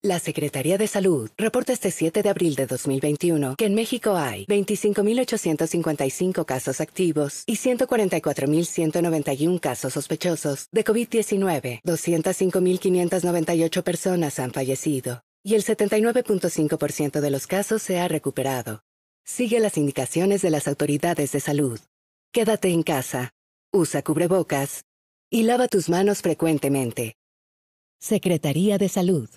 La Secretaría de Salud reporta este 7 de abril de 2021 que en México hay 25.855 casos activos y 144.191 casos sospechosos de COVID-19. 205.598 personas han fallecido y el 79.5% de los casos se ha recuperado. Sigue las indicaciones de las autoridades de salud. Quédate en casa, usa cubrebocas y lava tus manos frecuentemente. Secretaría de Salud.